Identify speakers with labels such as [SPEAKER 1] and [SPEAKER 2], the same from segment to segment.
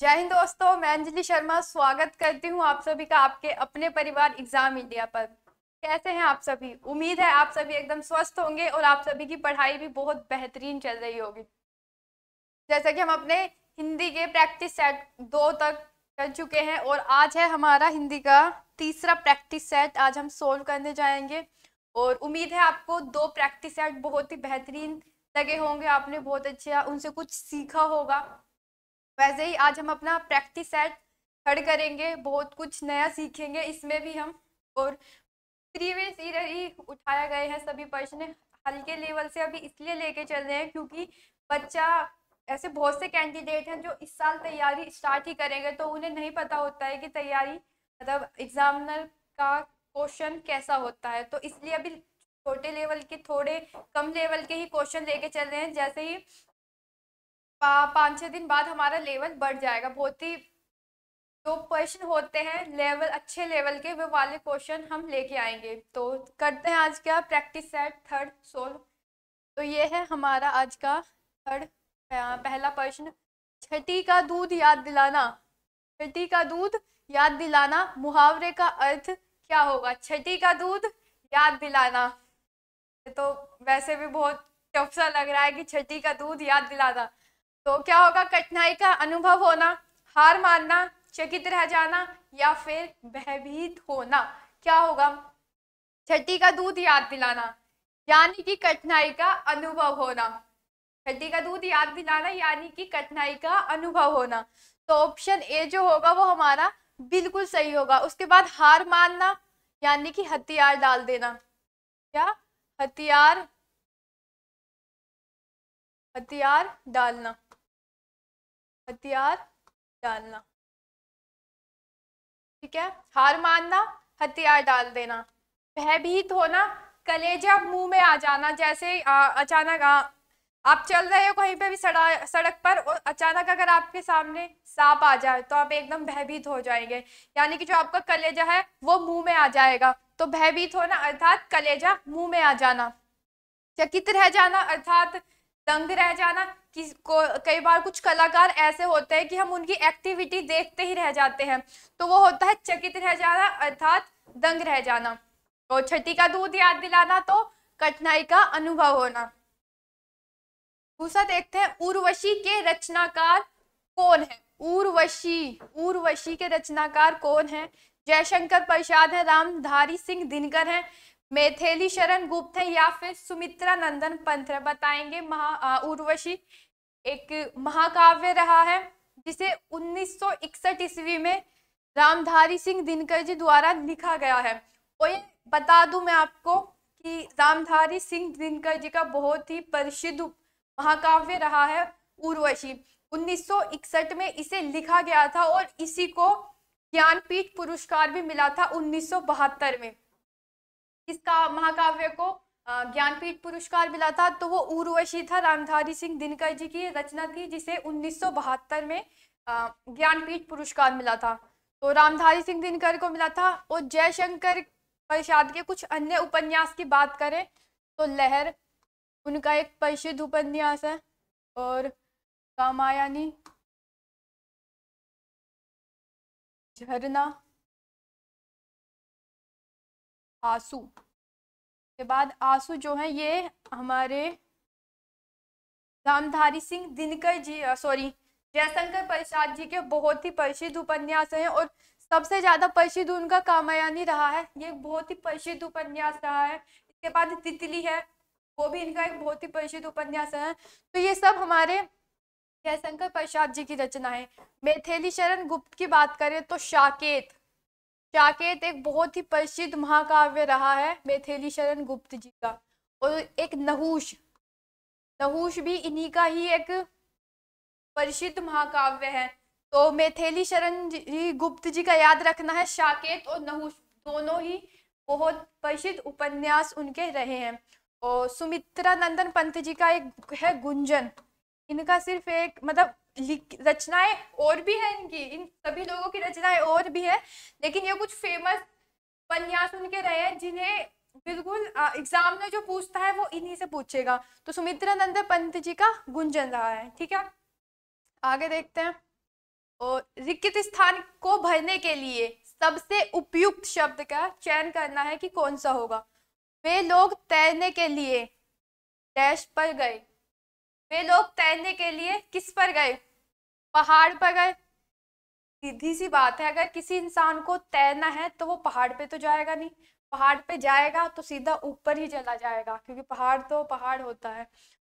[SPEAKER 1] जय हिंद दोस्तों मैं अंजलि शर्मा स्वागत करती हूँ आप सभी का आपके अपने परिवार एग्जाम इंडिया पर कैसे हैं आप सभी उम्मीद है आप सभी एकदम स्वस्थ होंगे और आप सभी की पढ़ाई भी बहुत बेहतरीन चल रही होगी जैसा कि हम अपने हिंदी के प्रैक्टिस सेट दो तक कर चुके हैं और आज है हमारा हिंदी का तीसरा प्रैक्टिस सेट आज हम सोल्व करने जाएंगे और उम्मीद है आपको दो प्रैक्टिस सेट बहुत ही बेहतरीन लगे होंगे आपने बहुत अच्छा उनसे कुछ सीखा होगा वैसे ही आज हम अपना प्रैक्टिस सेट थर्ड करेंगे बहुत कुछ नया सीखेंगे इसमें भी हम और प्रीवियस ईयर ही उठाया गए हैं सभी प्रश्न हल्के लेवल से अभी इसलिए लेके चल रहे हैं क्योंकि बच्चा ऐसे बहुत से कैंडिडेट हैं जो इस साल तैयारी स्टार्ट ही करेंगे तो उन्हें नहीं पता होता है कि तैयारी मतलब एग्जामिनर का क्वेश्चन कैसा होता है तो इसलिए अभी छोटे लेवल के थोड़े कम लेवल के ही क्वेश्चन लेके चल रहे हैं जैसे ही पाँच छः दिन बाद हमारा लेवल बढ़ जाएगा बहुत ही जो क्वेश्चन होते हैं लेवल अच्छे लेवल के वे वाले क्वेश्चन हम लेके आएंगे तो करते हैं आज का प्रैक्टिस सेट थर्ड सोल्व तो ये है हमारा आज का थर्ड पहला प्रश्न छठी का दूध याद दिलाना छठी का दूध याद दिलाना मुहावरे का अर्थ क्या होगा छठी का दूध याद दिलाना तो वैसे भी बहुत टफ सा लग रहा है कि छठी का दूध याद दिलाना तो क्या होगा कठिनाई का अनुभव होना हार मानना चकित रह जाना या फिर भयभीत होना क्या होगा छठी का दूध याद दिलाना यानी कि कठिनाई का अनुभव होना छठी का दूध याद दिलाना यानी कि कठिनाई का अनुभव होना तो ऑप्शन ए जो होगा वो हमारा बिल्कुल सही होगा उसके बाद हार मानना यानी कि हथियार डाल देना क्या हथियार
[SPEAKER 2] हथियार डालना
[SPEAKER 1] हथियार डालना ठीक है हार मानना हथियार डाल देना भयभीत होना कलेजा मुंह में आ जाना जैसे आ, अचानक आ, आप चल रहे हो कहीं पे भी सड़ा सड़क पर और अचानक अगर आपके सामने सांप आ जाए तो आप एकदम भयभीत हो जाएंगे यानी कि जो आपका कलेजा है वो मुंह में आ जाएगा तो भयभीत होना अर्थात कलेजा मुंह में आ जाना चकित रह जाना अर्थात दंग रह जाना कि को कई बार कुछ कलाकार ऐसे होते हैं कि हम उनकी एक्टिविटी देखते ही रह जाते हैं तो वो होता है चकित रह जाना अर्थात दंग रह जाना तो छठी का दूध याद दिलाना तो कठिनाई का अनुभव होना दूसरा देखते हैं उर्वशी के रचनाकार कौन है उर्वशी उर्वशी के रचनाकार कौन है जयशंकर प्रसाद है रामधारी सिंह दिनकर है मेथेली शरण गुप्त है या फिर सुमित्रा नंदन पंथ है बताएंगे महा उर्वशी एक महाकाव्य रहा है जिसे 1961 ईस्वी में रामधारी सिंह दिनकर जी द्वारा लिखा गया है और ये बता दूं मैं आपको कि रामधारी सिंह दिनकर जी का बहुत ही प्रसिद्ध महाकाव्य रहा है उर्वशी 1961 में इसे लिखा गया था और इसी को ज्ञानपीठ पुरस्कार भी मिला था उन्नीस में इसका महाकाव्य को ज्ञानपीठ पुरस्कार मिला था तो वो उर्वशी था रामधारी सिंह दिनकर जी की रचना थी जिसे उन्नीस में ज्ञानपीठ पुरस्कार मिला था तो रामधारी सिंह दिनकर को मिला था और जयशंकर परिषद के कुछ अन्य उपन्यास की बात करें तो लहर उनका एक प्रसिद्ध उपन्यास है और कामायानी
[SPEAKER 2] झरना आंसू के बाद आंसू जो है ये
[SPEAKER 1] हमारे रामधारी सिंह दिनकर जी सॉरी जयशंकर प्रसाद जी के बहुत ही प्रसिद्ध उपन्यास हैं और सबसे ज्यादा प्रसिद्ध उनका कामयानी रहा है ये बहुत ही प्रसिद्ध उपन्यास रहा है इसके बाद तितली है वो भी इनका एक बहुत ही प्रसिद्ध उपन्यास है तो ये सब हमारे जयशंकर प्रसाद जी की रचना है मेथेली शरण गुप्त की बात करें तो शाकेत साकेत एक बहुत ही प्रसिद्ध महाकाव्य रहा है मेथेली शरण गुप्त जी का और एक नहूश नहूश भी इन्हीं का ही एक प्रसिद्ध महाकाव्य है तो मेथेली शरण जी गुप्त जी का याद रखना है साकेत और नहूश दोनों ही बहुत प्रसिद्ध उपन्यास उनके रहे हैं और सुमित्रा नंदन पंत जी का एक है गुंजन इनका सिर्फ एक मतलब रचनाएं और भी हैं इनकी इन सभी लोगों की रचनाएं और भी है लेकिन ये कुछ फेमस उपन्यास उनके रहे हैं जिन्हें बिल्कुल एग्जाम में जो पूछता है वो इन्हीं से पूछेगा तो सुमित्रा नंद पंत जी का गुंजन रहा है ठीक है आगे देखते हैं और रिक्त स्थान को भरने के लिए सबसे उपयुक्त शब्द का चयन करना है कि कौन सा होगा वे लोग तैरने के लिए डैश पर गए वे लोग तैरने के लिए किस पर गए पहाड़ पर गए सीधी सी बात है अगर किसी इंसान को तैरना है तो वो पहाड़ पे तो जाएगा नहीं पहाड़ पे जाएगा तो सीधा ऊपर ही चला जाएगा क्योंकि पहाड़ तो पहाड़ होता है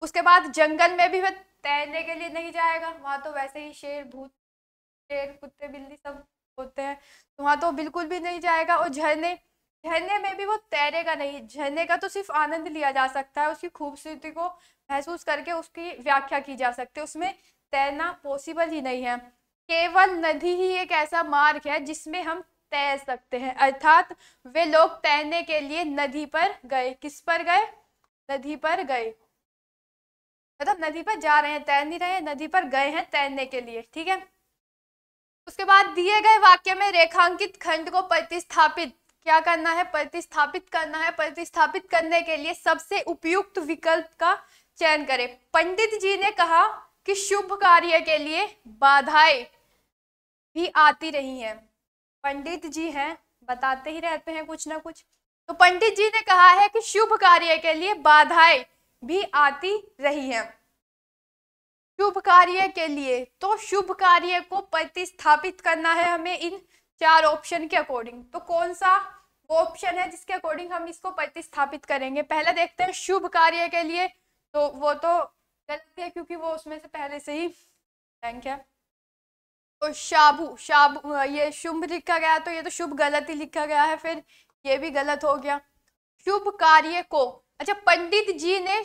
[SPEAKER 1] उसके बाद जंगल में भी वह तैरने के लिए नहीं जाएगा वहाँ तो वैसे ही शेर भूत शेर कुत्ते बिल्ली सब होते हैं तो वहाँ तो बिल्कुल भी नहीं जाएगा और झरने झरने में भी वो तैर का नहीं झरने का तो सिर्फ आनंद लिया जा सकता है उसकी खूबसूरती को महसूस करके उसकी व्याख्या की जा सकती है उसमें तैरना पॉसिबल ही नहीं है केवल नदी ही एक ऐसा मार्ग है जिसमें हम तैर सकते हैं अर्थात वे लोग तैरने के लिए नदी पर गए किस पर गए नदी पर गए मतलब नदी पर जा रहे हैं तैर नहीं रहे हैं नदी पर गए हैं तैरने के लिए ठीक है उसके बाद दिए गए वाक्य में रेखांकित खंड को प्रतिस्थापित क्या करना है प्रतिस्थापित करना है प्रतिस्थापित करने के लिए सबसे उपयुक्त विकल्प का चयन करें पंडित जी ने कहा कि शुभ कार्य के लिए बाधाएं भी आती रही हैं पंडित जी हैं बताते ही रहते हैं कुछ ना कुछ तो पंडित जी ने कहा है कि शुभ कार्य के लिए बाधाएं भी आती रही हैं शुभ कार्य के लिए तो शुभ कार्य को प्रतिस्थापित करना है हमें इन चार ऑप्शन के अकॉर्डिंग तो कौन सा वो ऑप्शन है जिसके अकॉर्डिंग हम इसको प्रतिस्थापित करेंगे पहले देखते हैं शुभ कार्य के लिए तो वो तो गलत है क्योंकि वो उसमें से पहले से ही थैंक है तो शाबू शाबू ये शुभ लिखा गया तो ये तो शुभ गलत ही लिखा गया है फिर ये भी गलत हो गया शुभ कार्य को अच्छा पंडित जी ने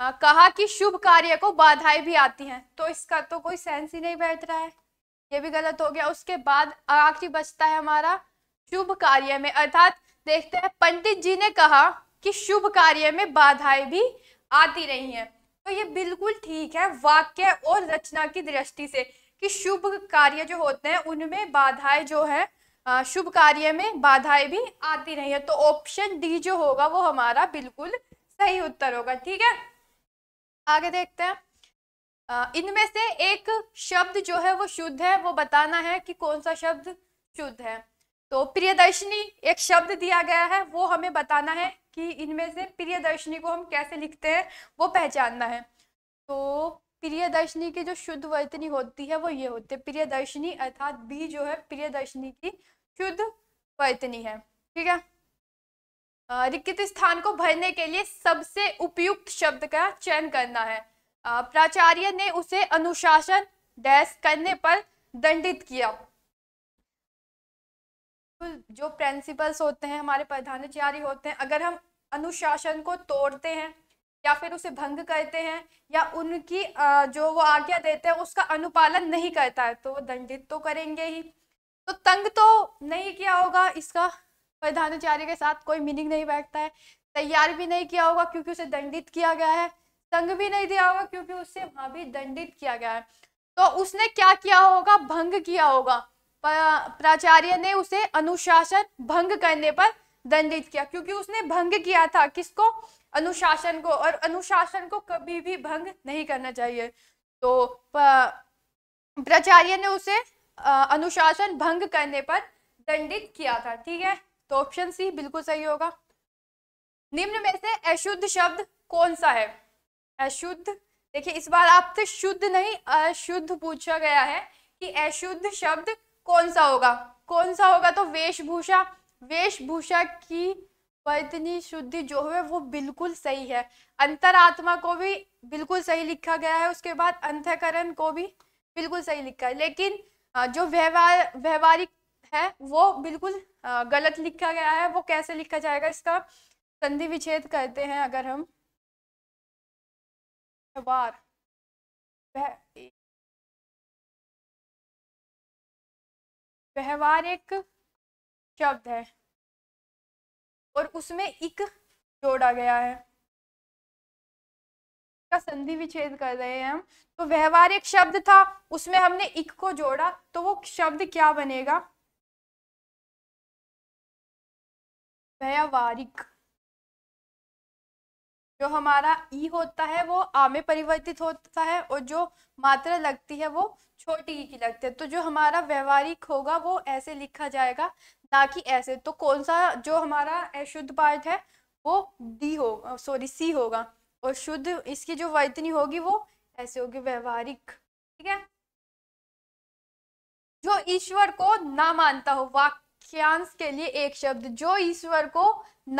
[SPEAKER 1] आ, कहा कि शुभ कार्य को बाधाएं भी आती हैं तो इसका तो कोई सेंस ही नहीं बैठ रहा है ये भी गलत हो गया उसके बाद आखिरी बचता है हमारा शुभ कार्य में अर्थात देखते हैं पंडित जी ने कहा कि शुभ कार्य में बाधाएं भी आती रही हैं तो ये बिल्कुल ठीक है वाक्य और रचना की दृष्टि से कि शुभ कार्य जो होते हैं उनमें बाधाएं जो है शुभ कार्य में बाधाएं भी आती रही है तो ऑप्शन डी जो होगा वो हमारा बिल्कुल सही उत्तर होगा ठीक है आगे देखते हैं इनमें से एक शब्द जो है वो शुद्ध है वो बताना है कि कौन सा शब्द शुद्ध है तो प्रियदर्शनी एक शब्द दिया गया है वो हमें बताना है कि इनमें से प्रियदर्शनी को हम कैसे लिखते हैं वो पहचानना है तो प्रियदर्शनी की जो शुद्ध वर्तनी होती है वो ये होती है प्रियदर्शनी अर्थात बी जो है प्रियदर्शनी की शुद्ध वर्तनी है ठीक है रिक्त स्थान को भरने के लिए सबसे उपयुक्त शब्द का चयन करना है प्राचार्य ने उसे अनुशासन डैश करने पर दंडित किया जो प्रिंसिपल्स होते हैं हमारे प्रधानाचार्य होते हैं अगर हम अनुशासन को तोड़ते हैं या फिर उसे भंग करते हैं या उनकी जो वो आज्ञा देते हैं उसका अनुपालन नहीं करता है तो वो दंडित तो करेंगे ही तो तंग तो नहीं किया होगा इसका प्रधानाचार्य के साथ कोई मीनिंग नहीं बैठता है तैयार भी नहीं किया होगा क्योंकि उसे दंडित किया गया है तंग भी नहीं दिया होगा क्योंकि उससे वहां भी दंडित किया गया है तो उसने क्या किया होगा भंग किया होगा प्राचार्य ने उसे अनुशासन भंग करने पर दंडित किया क्योंकि उसने भंग किया था किसको अनुशासन को और अनुशासन को कभी भी भंग नहीं करना चाहिए तो प्राचार्य ने उसे अनुशासन भंग करने पर दंडित किया था ठीक है तो ऑप्शन सी बिल्कुल सही होगा निम्न में से अशुद्ध शब्द कौन सा है अशुद्ध देखिए इस बार आपसे शुद्ध नहीं अशुद्ध पूछा गया है कि अशुद्ध शब्द कौन सा होगा कौन सा होगा तो वेशभूषा वेशभूषा की पत्नी शुद्धि जो है वो बिल्कुल सही है अंतरात्मा को भी बिल्कुल सही लिखा गया है उसके बाद अंतकरण को भी बिल्कुल सही लिखा है लेकिन जो व्यवहार व्यवहारिक है वो बिल्कुल गलत लिखा गया है वो कैसे लिखा जाएगा इसका संधि विच्छेद करते हैं अगर हम
[SPEAKER 2] व्यवहार व्यवहार एक शब्द है और उसमें एक जोड़ा गया है
[SPEAKER 1] का संधि विच्छेद कर रहे हैं हम तो व्यवहार एक शब्द था उसमें हमने एक को जोड़ा तो वो शब्द क्या बनेगा व्यवहारिक जो हमारा ई होता है वो आ में परिवर्तित होता है और जो मात्रा लगती है वो छोटी की लगती है तो जो हमारा व्यवहारिक होगा वो ऐसे लिखा जाएगा ना कि ऐसे तो कौन सा जो हमारा अशुद्ध पार्ट है वो डी होगा सॉरी सी होगा और शुद्ध इसकी जो वर्तनी होगी वो ऐसे होगी व्यवहारिक ठीक है जो ईश्वर को ना मानता हो वाक्यांश के लिए एक शब्द जो ईश्वर को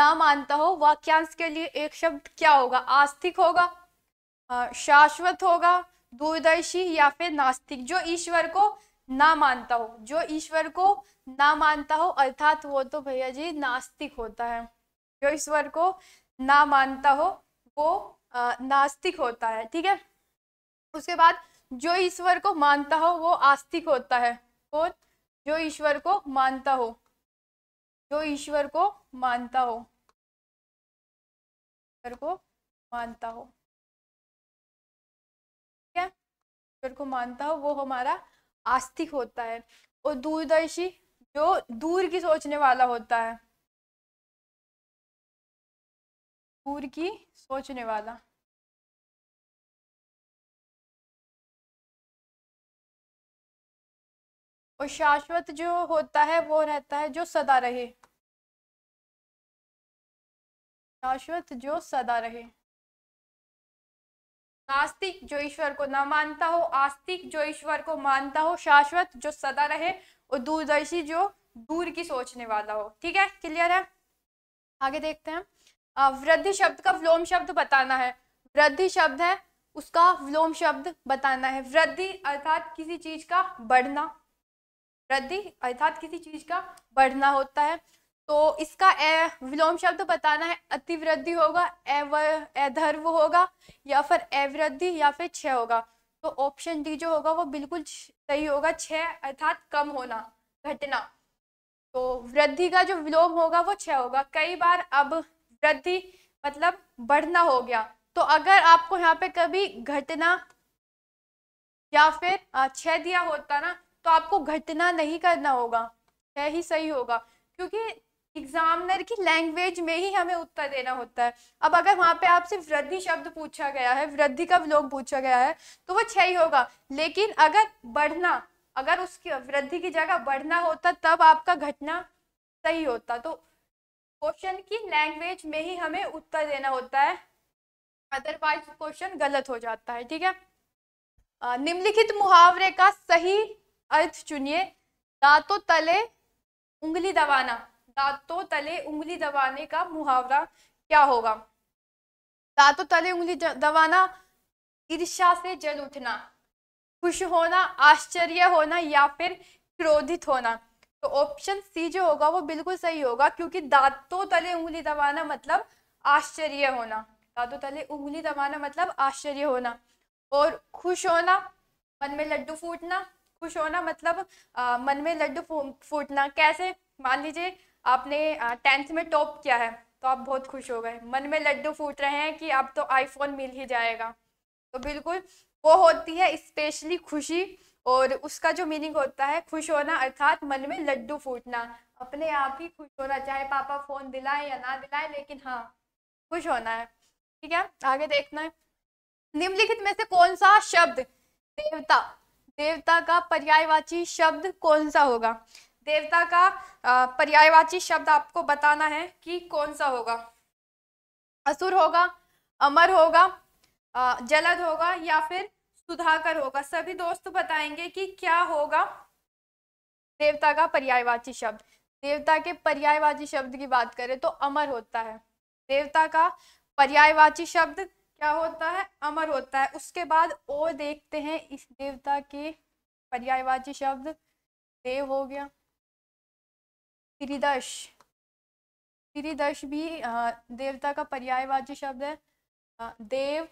[SPEAKER 1] ना मानता हो वाक्यांश के लिए एक शब्द क्या होगा आस्तिक होगा शाश्वत होगा दूरदर्शी या फिर नास्तिक जो ईश्वर को ना मानता हो जो ईश्वर को ना मानता हो अर्थात वो तो भैया जी नास्तिक होता है जो ईश्वर को ना मानता हो वो नास्तिक होता है ठीक है उसके बाद जो ईश्वर को मानता हो वो आस्तिक होता है और जो ईश्वर को मानता हो
[SPEAKER 2] जो ईश्वर को मानता हो ईश्वर को
[SPEAKER 1] मानता हो ईश्वर को मानता हो वो हमारा आस्तिक होता है और दूरदर्शी जो दूर की सोचने वाला होता है दूर की सोचने वाला
[SPEAKER 2] और शाश्वत जो होता है वो रहता है जो सदा रहे शाश्वत जो सदा रहे
[SPEAKER 1] नास्तिक जो ईश्वर को न मानता हो आस्तिक जो ईश्वर को मानता हो शाश्वत जो सदा रहे और दूरदर्शी जो दूर की सोचने वाला हो ठीक है क्लियर है आगे देखते हैं वृद्धि शब्द का व्लोम शब्द बताना है वृद्धि शब्द है उसका व्लोम शब्द बताना है वृद्धि अर्थात किसी चीज का बढ़ना वृद्धि अर्थात किसी चीज का बढ़ना होता है तो इसका ए विलोम शब्द बताना है अतिवृद्धि होगा एव एधर्व होगा या फिर एवृद्धि या फिर छ होगा तो ऑप्शन डी जो होगा वो बिल्कुल सही होगा छः अर्थात कम होना घटना तो वृद्धि का जो विलोम होगा वो छ होगा कई बार अब वृद्धि मतलब बढ़ना हो गया तो अगर आपको यहाँ पे कभी घटना या फिर छ दिया होता ना तो आपको घटना नहीं करना होगा छ ही सही होगा क्योंकि एग्जामिनर की लैंग्वेज में ही हमें उत्तर देना होता है अब अगर वहाँ पे आपसे वृद्धि शब्द पूछा गया है वृद्धि का लोग पूछा गया है तो वो छह ही होगा लेकिन अगर बढ़ना अगर उसकी वृद्धि की जगह बढ़ना होता तब आपका घटना सही होता तो क्वेश्चन की लैंग्वेज में ही हमें उत्तर देना होता है अदरवाइज क्वेश्चन गलत हो जाता है ठीक है निम्नलिखित मुहावरे का सही अर्थ चुनिए दांतों तले उंगली दबाना दांतों तले उंगली दबाने का मुहावरा क्या होगा दांतों तले उंगली दबाना ईर्षा से जल उठना खुश होना आश्चर्य होना या फिर क्रोधित होना तो ऑप्शन सी जो होगा वो बिल्कुल सही होगा क्योंकि दांतों तले उंगली दबाना मतलब आश्चर्य होना दांतों तले उंगली दबाना मतलब आश्चर्य होना और खुश होना मन में लड्डू फूटना खुश होना मतलब आ, मन में लड्डू फूटना कैसे मान लीजिए आपने टेंथ में टॉप किया है तो आप बहुत खुश हो गए मन में लड्डू फूट रहे हैं कि अब तो आईफोन मिल ही जाएगा तो बिल्कुल वो होती है स्पेशली खुशी और उसका जो मीनिंग होता है खुश होना अर्थात मन में लड्डू फूटना अपने आप ही खुश होना चाहे पापा फोन दिलाए या ना दिलाए लेकिन हाँ खुश होना है ठीक है आगे देखना है निम्नलिखित में से कौन सा शब्द देवता देवता का पर्यायवाची शब्द कौन सा होगा देवता का पर्यायवाची शब्द आपको बताना है कि कौन सा होगा असुर होगा अमर होगा जलद होगा या फिर सुधाकर होगा सभी दोस्त बताएंगे कि क्या होगा देवता का पर्यायवाची शब्द देवता के पर्यायवाची शब्द की बात करें तो अमर होता है देवता का पर्यायवाची शब्द क्या होता है अमर होता है उसके बाद और देखते हैं इस देवता के पर्यायवाची शब्द देव हो गया त्रिदश त्रिदश भी देवता का पर्यायवाची शब्द है
[SPEAKER 2] देव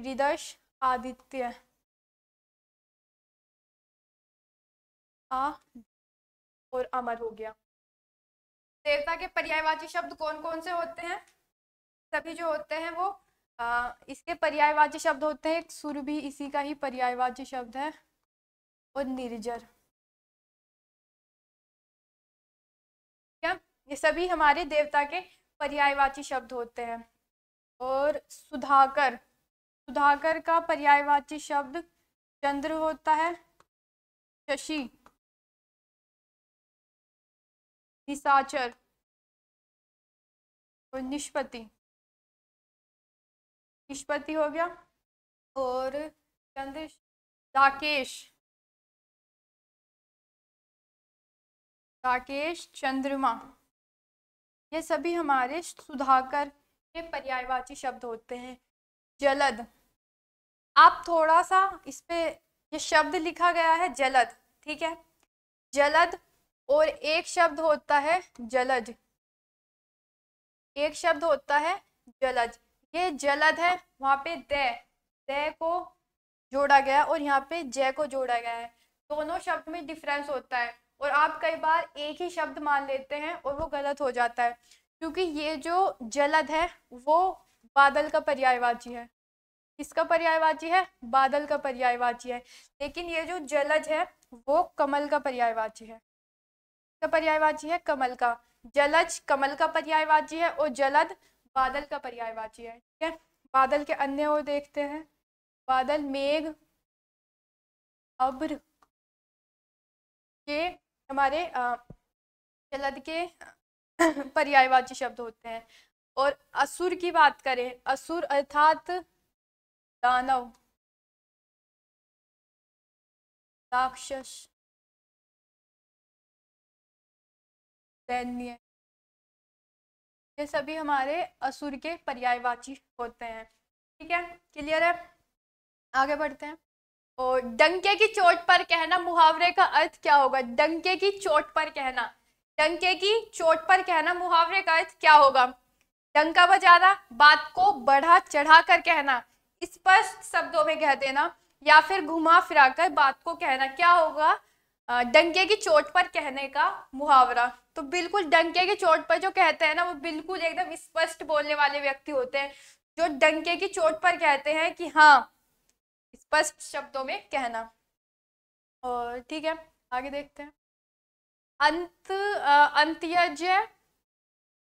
[SPEAKER 2] त्रिदश आदित्य आ और अमर हो गया
[SPEAKER 1] देवता के पर्यायवाची शब्द कौन कौन से होते हैं सभी जो होते हैं वो आ, इसके पर्यायवाची शब्द होते हैं सुर भी इसी का ही पर्यायवाची शब्द है
[SPEAKER 2] और निर्जर ये
[SPEAKER 1] सभी हमारे देवता के पर्यायवाची शब्द होते हैं और सुधाकर सुधाकर का पर्यायवाची शब्द चंद्र होता है
[SPEAKER 2] शशि निशाचर और निष्पति निष्पति हो गया और चंद्र राकेश राकेश चंद्रमा
[SPEAKER 1] ये सभी हमारे सुधाकर के पर्यायवाची शब्द होते हैं जलद आप थोड़ा सा इस पे ये शब्द लिखा गया है जलद ठीक है जलद और एक शब्द होता है जलज एक शब्द होता है जलज ये जलद है वहाँ पे दे दे को जोड़ा गया और यहाँ पे जय को जोड़ा गया है दोनों शब्द में डिफरेंस होता है और आप कई बार एक ही शब्द मान लेते हैं और वो गलत हो जाता है क्योंकि ये जो जलद है वो बादल का पर्यायवाची है किसका पर्यायवाची है बादल का पर्यायवाची है लेकिन ये जो जलज है वो कमल का पर्यायवाची है का पर्यायवाची है कमल का जलज कमल का पर्यायवाची है और जलद बादल का पर्यायवाची है ठीक है बादल के अन्य और देखते हैं बादल मेघ अब्र के हमारे जलद के पर्यायवाची शब्द होते हैं और असुर की बात करें असुर अर्थात
[SPEAKER 2] दानव राक्षस दैन्य
[SPEAKER 1] ये सभी हमारे असुर के पर्यायवाची होते हैं ठीक है क्लियर है आगे बढ़ते हैं और डंके की चोट पर कहना मुहावरे का अर्थ क्या होगा डंके की चोट पर कहना डंके की चोट पर कहना मुहावरे का अर्थ क्या होगा डंका बजाना बात को बढ़ा चढ़ा कर कहना स्पष्ट शब्दों में कह देना या फिर घुमा फिरा कर बात को कहना क्या होगा डंके की चोट पर कहने का मुहावरा तो बिल्कुल डंके की चोट पर जो कहते हैं ना वो बिल्कुल एकदम स्पष्ट बोलने वाले व्यक्ति होते हैं जो डंके की चोट पर कहते हैं कि हाँ स्पष्ट शब्दों में कहना और ठीक है आगे देखते हैं अंत अंत्यज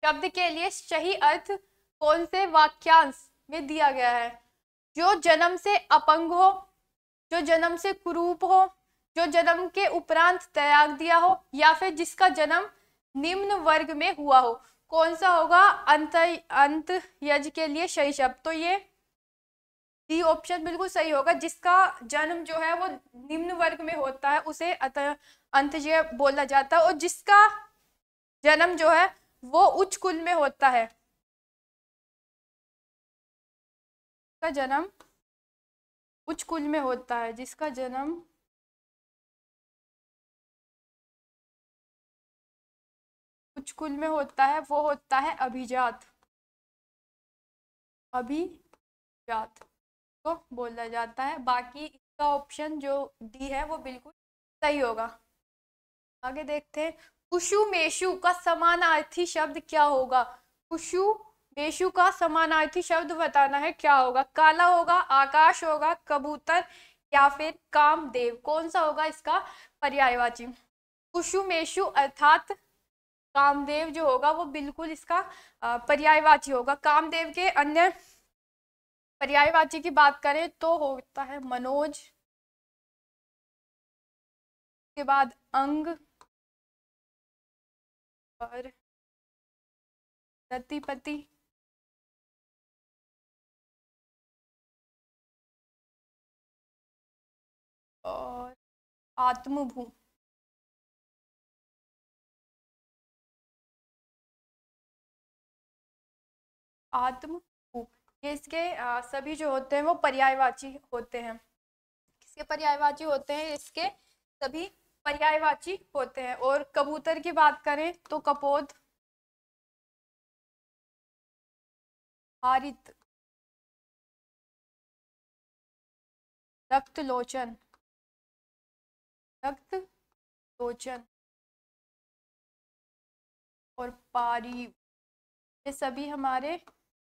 [SPEAKER 1] शब्द के लिए सही अर्थ कौन से वाक्यांश में दिया गया है जो जन्म से अपंग हो जो जन्म से कुरूप हो जो जन्म के उपरांत त्याग दिया हो या फिर जिसका जन्म निम्न वर्ग में हुआ हो कौन सा होगा अंत अंत यज के लिए सही शब्द तो ये डी ऑप्शन बिल्कुल सही होगा जिसका जन्म जो है वो निम्न वर्ग में होता है उसे अंत बोला जाता है और जिसका जन्म जो है वो उच्च कुल में होता है
[SPEAKER 2] का जन्म उच्च कुल में होता है जिसका जन्म उच्च कुल में
[SPEAKER 1] होता है वो होता है अभिजात अभिजात को बोला जाता है बाकी इसका ऑप्शन जो डी है वो बिल्कुल सही होगा आगे देखते हैं कुशु मेशु का समानार्थी शब्द क्या होगा कुशु मेशु का समानार्थी शब्द बताना है क्या होगा काला होगा आकाश होगा कबूतर या फिर कामदेव कौन सा होगा इसका पर्यायवाची कुशु मेशु अर्थात कामदेव जो होगा वो बिल्कुल इसका पर्यायवाची होगा कामदेव के अन्य पर्यायवाची की बात करें तो होता है मनोज
[SPEAKER 2] के बाद अंग और प्रतिपति और आत्मभू आत्म ये इसके आ, सभी
[SPEAKER 1] जो होते हैं वो पर्यायवाची होते हैं किसके पर्यायवाची होते हैं इसके सभी पर्यायवाची होते हैं और कबूतर की बात करें तो कपोत
[SPEAKER 2] हारित रक्त लोचन रक्त लोचन और
[SPEAKER 1] पारी ये सभी हमारे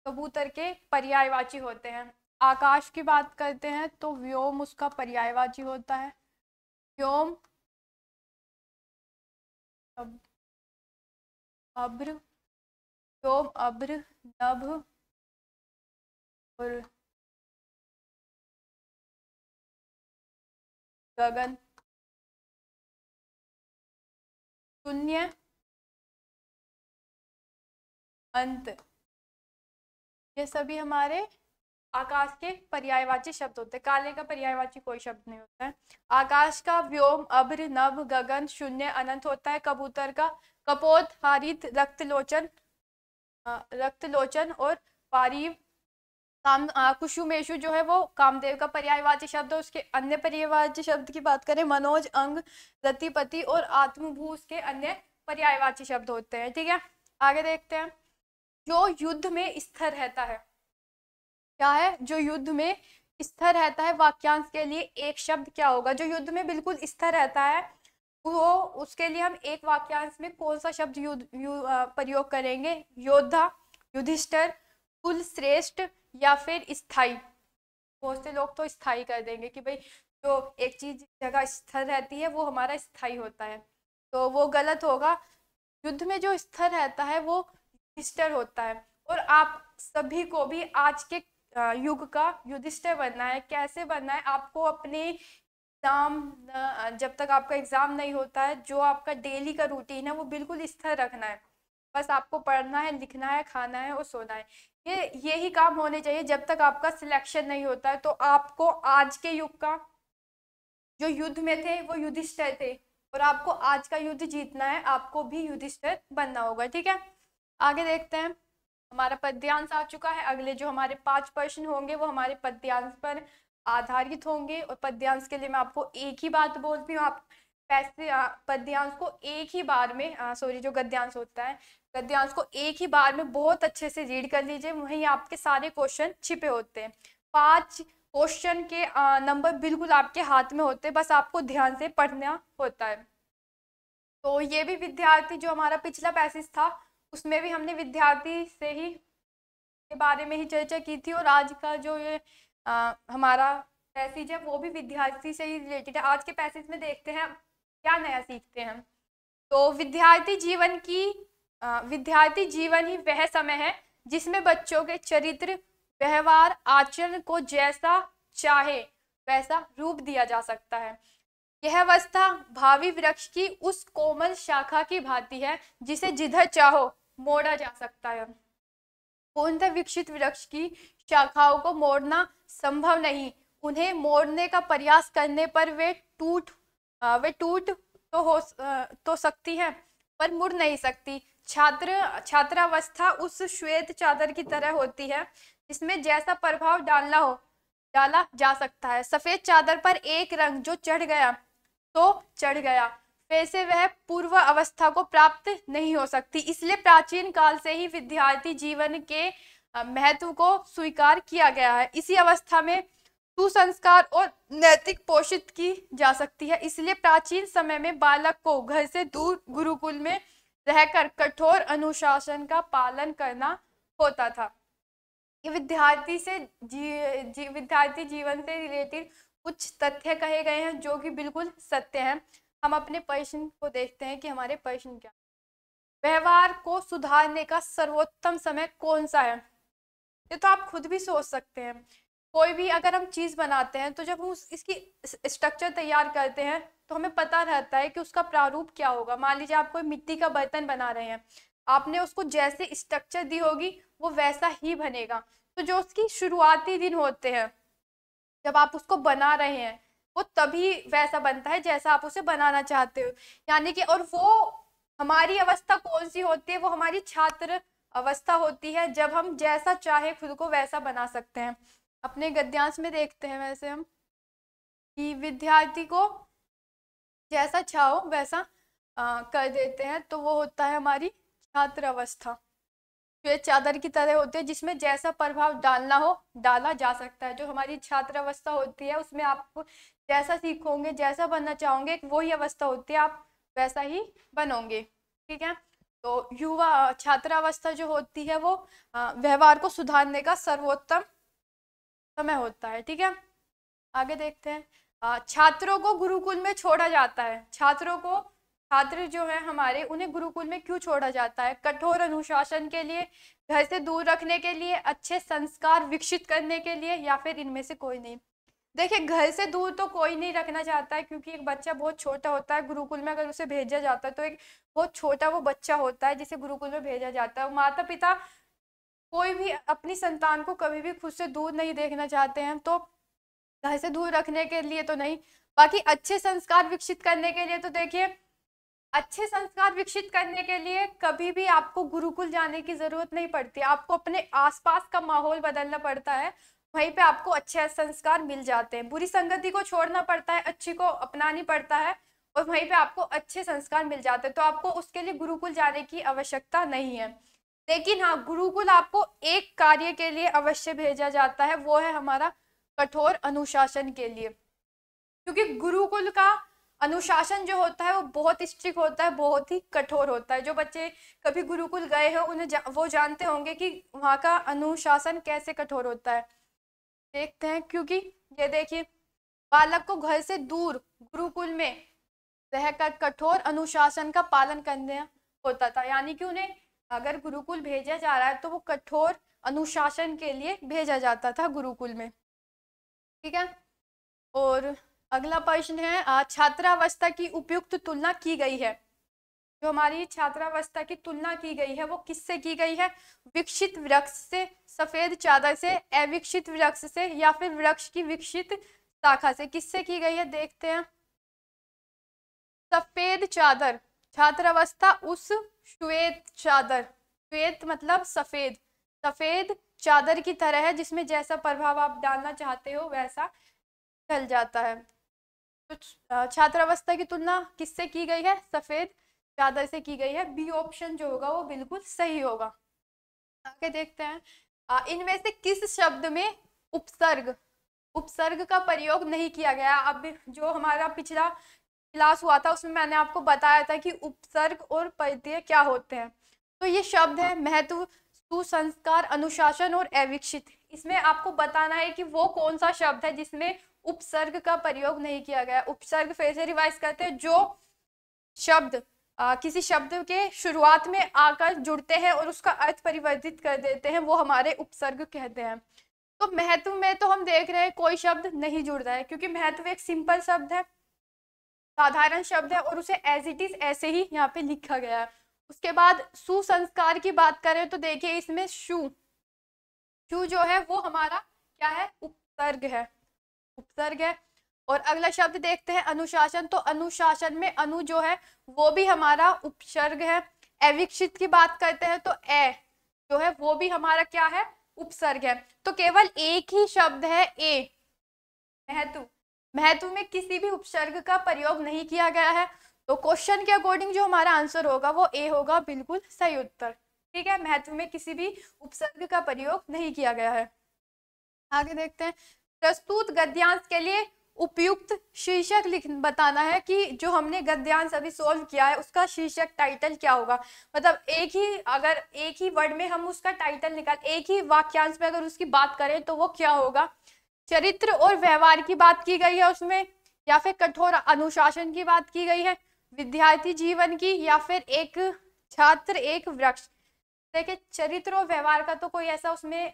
[SPEAKER 1] कबूतर के पर्यायवाची होते हैं आकाश की बात करते हैं तो व्योम उसका पर्यायवाची होता है
[SPEAKER 2] व्योम अब्र व्योम अब्र नभ और गगन शून्य
[SPEAKER 1] अंत ये सभी हमारे आकाश के पर्यायवाची शब्द होते हैं काले का पर्यायवाची कोई शब्द नहीं होता है आकाश का व्योम अभ्र नभ गगन शून्य अनंत होता है कबूतर का कपोत लोचन रक्त लोचन और पारिव काम कुशुमेशु जो है वो कामदेव का पर्यायवाची शब्द है उसके अन्य पर्यायवाची शब्द की बात करें मनोज अंग रतिपति और आत्मभूष के अन्य पर्यायवाची शब्द होते हैं ठीक है आगे देखते हैं जो युद्ध में स्थिर रहता है क्या है जो युद्ध में स्थिर रहता है वाक्यांश के लिए एक शब्द क्या होगा जो युद्ध में बिल्कुल स्थिर रहता है वो उसके लिए हम एक वाक्यांश में कौन सा शब्द युद्ध प्रयोग करेंगे योद्धा युधिष्ठर कुल श्रेष्ठ या फिर स्थाई बहुत से लोग तो स्थाई कर देंगे कि भाई जो एक चीज जगह स्थिर रहती है वो हमारा स्थाई होता है तो वो गलत होगा युद्ध में जो स्थिर रहता है वो युधिष्ठर होता है और आप सभी को भी आज के युग का युधिष्ठर बनना है कैसे बनना है आपको अपने एग्ज़ाम जब तक आपका एग्ज़ाम नहीं होता है जो आपका डेली का रूटीन है वो बिल्कुल स्थिर रखना है बस आपको पढ़ना है लिखना है खाना है और सोना है ये यही काम होने चाहिए जब तक आपका सिलेक्शन नहीं होता है तो आपको आज के युग का जो युद्ध में थे वो युधिष्ठर थे और आपको आज का युद्ध जीतना है आपको भी युधिष्ठर बनना होगा ठीक है आगे देखते हैं हमारा पद्यांश आ चुका है अगले जो हमारे पांच प्रश्न होंगे वो हमारे पद्यांश पर आधारित होंगे और पद्यांश के लिए मैं आपको एक ही बात बोलती हूँ आप पैसे पद्यांश को एक ही बार में सॉरी जो गद्यांश होता है गद्यांश को एक ही बार में बहुत अच्छे से रीड कर लीजिए वहीं आपके सारे क्वेश्चन छिपे होते हैं पांच क्वेश्चन के नंबर बिल्कुल आपके हाथ में होते हैं बस आपको ध्यान से पढ़ना होता है तो ये भी विद्यार्थी जो हमारा पिछला पैसेज था उसमें भी हमने विद्यार्थी से ही के बारे में ही चर्चा की थी और आज का जो ये आ, हमारा पैसेज है वो भी विद्यार्थी से ही रिलेटेड है आज के पैसेज में देखते हैं क्या नया सीखते हैं तो विद्यार्थी जीवन की विद्यार्थी जीवन ही वह समय है जिसमें बच्चों के चरित्र व्यवहार आचरण को जैसा चाहे वैसा रूप दिया जा सकता है यह अवस्था भावी वृक्ष की उस कोमल शाखा की भांति है जिसे जिधर चाहो मोड़ा जा सकता है पूर्णतः विकसित वृक्ष की शाखाओं को मोड़ना संभव नहीं उन्हें मोड़ने का प्रयास करने पर वे टूट वे टूट तो हो तो सकती है पर मुड़ नहीं सकती छात्र छात्रावस्था उस श्वेत चादर की तरह होती है जिसमें जैसा प्रभाव डालना हो डाला जा सकता है सफेद चादर पर एक रंग जो चढ़ गया तो चढ़ गया वैसे वह पूर्व अवस्था को प्राप्त नहीं हो सकती इसलिए प्राचीन काल से ही विद्यार्थी जीवन के महत्व को स्वीकार किया गया है इसी अवस्था में सुसंस्कार और नैतिक पोषित की जा सकती है इसलिए प्राचीन समय में बालक को घर से दूर गुरुकुल में रहकर कठोर अनुशासन का पालन करना होता था विद्यार्थी से जी, जी विद्यार्थी जीवन से रिलेटेड कुछ तथ्य कहे गए हैं जो कि बिल्कुल सत्य हैं हम अपने पर्शन को देखते हैं कि हमारे पर्शन क्या व्यवहार को सुधारने का सर्वोत्तम समय कौन सा है ये तो आप खुद भी सोच सकते हैं कोई भी अगर हम चीज़ बनाते हैं तो जब हम उस इसकी स्ट्रक्चर तैयार करते हैं तो हमें पता रहता है कि उसका प्रारूप क्या होगा मान लीजिए आप कोई मिट्टी का बर्तन बना रहे हैं आपने उसको जैसे स्ट्रक्चर दी होगी वो वैसा ही बनेगा तो जो उसकी शुरुआती दिन होते हैं जब आप उसको बना रहे हैं वो तभी वैसा बनता है जैसा आप उसे बनाना चाहते हो यानी कि और वो हमारी अवस्था कौन सी होती है वो हमारी छात्र अवस्था होती है जब हम जैसा चाहे खुद को वैसा बना सकते हैं अपने गद्यांश में देखते हैं वैसे हम कि विद्यार्थी को जैसा चाहो वैसा आ, कर देते हैं तो वो होता है हमारी छात्र अवस्था ये चादर की तरह होते हैं जिसमें जैसा प्रभाव डालना हो डाला जा सकता है जो हमारी छात्रावस्था होती है उसमें आप जैसा सीखोगे जैसा बनना चाहोगे वही अवस्था होती है आप वैसा ही बनोगे ठीक है तो युवा छात्रावस्था जो होती है वो व्यवहार को सुधारने का सर्वोत्तम समय होता है ठीक है आगे देखते हैं छात्रों को गुरुकुल में छोड़ा जाता है छात्रों को छात्र जो है हमारे उन्हें गुरुकुल में क्यों छोड़ा जाता है कठोर अनुशासन के लिए घर से दूर रखने के लिए अच्छे संस्कार विकसित करने के लिए या फिर इनमें से कोई नहीं देखिए घर से दूर तो कोई नहीं रखना चाहता है क्योंकि एक बच्चा बहुत छोटा होता है गुरुकुल में अगर उसे भेजा जाता है तो एक बहुत छोटा वो बच्चा होता है जिसे गुरुकुल में भेजा जाता है माता पिता कोई भी अपनी संतान को कभी भी खुद से दूर नहीं देखना चाहते हैं तो घर से दूर रखने के लिए तो नहीं बाकी अच्छे संस्कार विकसित करने के लिए तो देखिए अच्छे संस्कार विकसित करने के लिए कभी भी आपको गुरुकुल जाने की जरूरत नहीं पड़ती आपको अपने आसपास का माहौल बदलना पड़ता है वहीं पे आपको अच्छे संस्कार मिल जाते हैं बुरी संगति को छोड़ना पड़ता है अच्छी को अपनानी पड़ता है और वहीं पे आपको अच्छे संस्कार मिल जाते हैं तो आपको उसके लिए गुरुकुल जाने की आवश्यकता नहीं है लेकिन हाँ गुरुकुल आपको एक कार्य के लिए अवश्य भेजा जाता है वो है हमारा कठोर अनुशासन के लिए क्योंकि गुरुकुल का अनुशासन जो होता है वो बहुत स्ट्रिक्ट होता है बहुत ही कठोर होता है जो बच्चे कभी गुरुकुल गए हो उन्हें जा, वो जानते होंगे कि वहाँ का अनुशासन कैसे कठोर होता है देखते हैं क्योंकि ये देखिए बालक को घर से दूर गुरुकुल में रहकर कठोर अनुशासन का पालन करना होता था यानी कि उन्हें अगर गुरुकुल भेजा जा रहा है तो वो कठोर अनुशासन के लिए भेजा जाता था गुरुकुल में ठीक है और अगला प्रश्न है छात्रावस्था की उपयुक्त तुलना की गई है जो हमारी छात्रावस्था की तुलना की गई है वो किससे की गई है विकसित वृक्ष से सफेद चादर से अविकसित वृक्ष से या फिर वृक्ष की विकसित शाखा से किससे की गई है देखते हैं सफेद चादर छात्रावस्था उस श्वेत चादर श्वेत मतलब सफेद सफेद चादर की तरह है जिसमें जैसा प्रभाव आप डालना चाहते हो वैसा चल जाता है तो छात्रावस्था की तुलना किससे की गई है सफेद चादर से की गई है बी ऑप्शन जो होगा वो बिल्कुल सही होगा आगे देखते हैं इनमें से किस शब्द में उपसर्ग उपसर्ग का प्रयोग नहीं किया गया अब जो हमारा पिछला क्लास हुआ था उसमें मैंने आपको बताया था कि उपसर्ग और परित्यय क्या होते हैं तो ये शब्द है महत्व सुसंस्कार अनुशासन और अविक्षित इसमें आपको बताना है कि वो कौन सा शब्द है जिसमें उपसर्ग का प्रयोग नहीं किया गया उपसर्ग फिर से रिवाइज करते हैं जो शब्द आ, किसी शब्द के शुरुआत में आकर जुड़ते हैं और उसका अर्थ परिवर्तित कर देते हैं वो हमारे उपसर्ग कहते हैं तो महत्व में तो हम देख रहे हैं कोई शब्द नहीं जुड़ रहा है क्योंकि महत्व एक सिंपल शब्द है साधारण शब्द है और उसे एज इट इज ऐसे ही यहाँ पे लिखा गया है उसके बाद सुसंस्कार की बात करें तो देखिए इसमें शु शु जो है वो हमारा क्या है उपसर्ग है उपसर्ग है और अगला शब्द देखते हैं अनुशासन तो अनुशासन में अनु जो है वो भी हमारा उपसर्ग है अविक्षित की बात करते हैं तो ए जो है वो भी हमारा क्या है उपसर्ग है तो केवल एक ही शब्द है ए महत्व महत्व में किसी भी उपसर्ग का प्रयोग नहीं किया गया है तो क्वेश्चन के अकॉर्डिंग जो हमारा आंसर होगा वो ए होगा बिल्कुल सही उत्तर ठीक है महत्व में किसी भी उपसर्ग का प्रयोग नहीं किया गया है आगे देखते हैं प्रस्तुत गद्यांश के लिए उपयुक्त शीर्षक लिख बताना है कि जो हमने गद्यांश अभी सोल्व किया है उसका शीर्षक टाइटल क्या होगा मतलब एक ही अगर एक ही वर्ड में हम उसका टाइटल निकाल एक ही वाक्यांश में अगर उसकी बात करें तो वो क्या होगा चरित्र और व्यवहार की बात की गई है उसमें या फिर कठोर अनुशासन की बात की गई है विद्यार्थी जीवन की या फिर एक छात्र एक वृक्ष देखिए चरित्र और व्यवहार का तो कोई ऐसा उसमें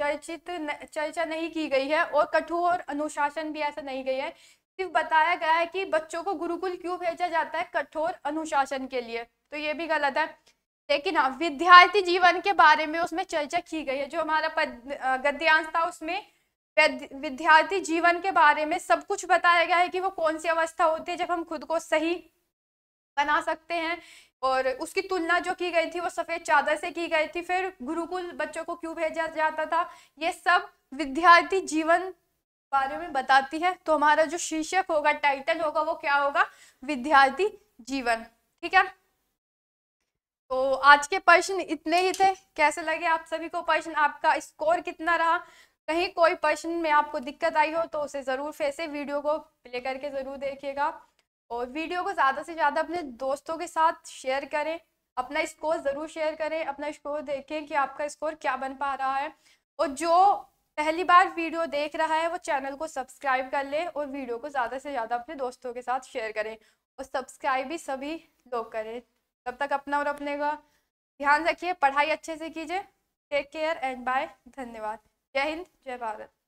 [SPEAKER 1] चर्चित न, चर्चा नहीं की गई है और कठोर अनुशासन भी ऐसा नहीं गई है सिर्फ बताया गया है कि बच्चों को गुरुकुल क्यों भेजा जाता है कठोर अनुशासन के लिए तो ये भी गलत है लेकिन हाँ विद्यार्थी जीवन के बारे में उसमें चर्चा की गई है जो हमारा गद्यांश था उसमें विद्यार्थी जीवन के बारे में सब कुछ बताया गया है कि वो कौन सी अवस्था होती है जब हम खुद को सही बना सकते हैं और उसकी तुलना जो की गई थी वो सफ़ेद चादर से की गई थी फिर गुरुकुल बच्चों को क्यों भेजा जाता था ये सब विद्यार्थी जीवन बारे में बताती है तो हमारा जो शीर्षक होगा टाइटल होगा वो क्या होगा विद्यार्थी जीवन ठीक है तो आज के प्रश्न इतने ही थे कैसे लगे आप सभी को प्रश्न आपका स्कोर कितना रहा कहीं कोई प्रश्न में आपको दिक्कत आई हो तो उसे ज़रूर फिर से वीडियो को प्ले करके ज़रूर देखिएगा और वीडियो को ज़्यादा से ज़्यादा अपने दोस्तों के साथ शेयर करें अपना स्कोर ज़रूर शेयर करें अपना स्कोर देखें कि आपका स्कोर क्या बन पा रहा है और जो पहली बार वीडियो देख रहा है वो चैनल को सब्सक्राइब कर लें और वीडियो को ज़्यादा से ज़्यादा अपने दोस्तों के साथ शेयर करें और सब्सक्राइब भी सभी लोग करें तब तक अपना और अपने का ध्यान रखिए पढ़ाई अच्छे से कीजिए टेक केयर एंड बाय धन्यवाद जय हिंद जय भारत